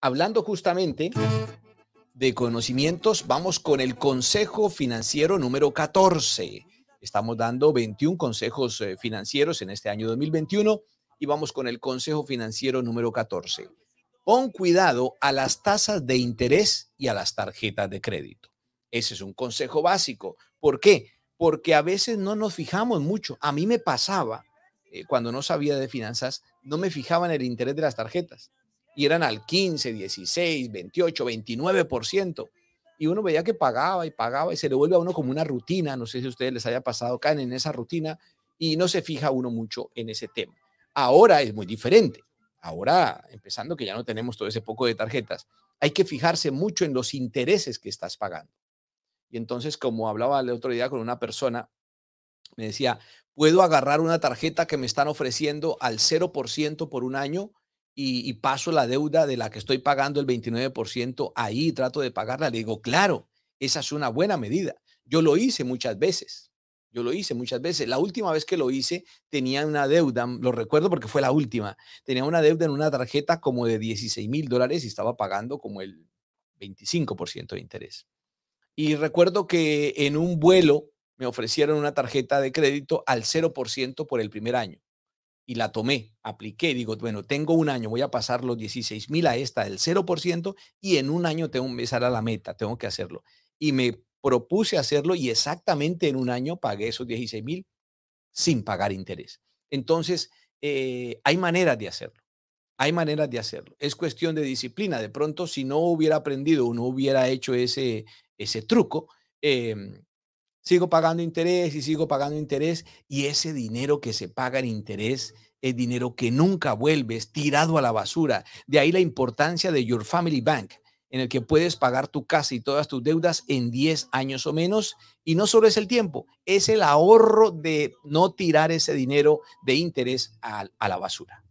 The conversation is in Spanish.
hablando justamente de conocimientos, vamos con el consejo financiero número 14. Estamos dando 21 consejos eh, financieros en este año 2021 y vamos con el consejo financiero número 14. Pon cuidado a las tasas de interés y a las tarjetas de crédito. Ese es un consejo básico. ¿Por qué? Porque a veces no nos fijamos mucho. A mí me pasaba, eh, cuando no sabía de finanzas, no me fijaba en el interés de las tarjetas y eran al 15, 16, 28, 29%. Y uno veía que pagaba y pagaba y se le vuelve a uno como una rutina. No sé si a ustedes les haya pasado, caen en esa rutina y no se fija uno mucho en ese tema. Ahora es muy diferente. Ahora, empezando que ya no tenemos todo ese poco de tarjetas, hay que fijarse mucho en los intereses que estás pagando. Y entonces, como hablaba el otro día con una persona, me decía, ¿puedo agarrar una tarjeta que me están ofreciendo al 0% por un año? y, paso la deuda de la que estoy pagando el 29% ahí, trato de pagarla. Le digo, claro, esa es una buena medida. Yo lo hice muchas veces. Yo lo hice muchas veces. La última vez que lo hice tenía una deuda, mm, lo recuerdo porque fue la última, tenía una deuda en una tarjeta como de 16 mil dólares y estaba pagando como el 25% de interés. Y recuerdo que en un vuelo me ofrecieron una tarjeta de crédito al 0% por el primer año y la tomé, apliqué, digo, bueno, tengo un año, voy a pasar los 16 mil a esta del 0% y en un año tengo, esa a la meta, tengo que hacerlo. Y me propuse hacerlo y exactamente en un año pagué esos 16 mil sin pagar interés. Entonces, eh, hay maneras de hacerlo. Hay maneras de hacerlo. Es cuestión de disciplina. De pronto, si no hubiera aprendido o no hubiera hecho ese, ese truco, eh, sigo pagando interés y sigo pagando interés y ese dinero que se paga en interés es dinero que nunca vuelves tirado a la basura. De ahí la importancia de Your Family Bank, en el que puedes pagar tu casa y todas tus deudas en 10 años o menos. Y no solo es el tiempo, es el ahorro de no tirar ese dinero de interés a, a la basura.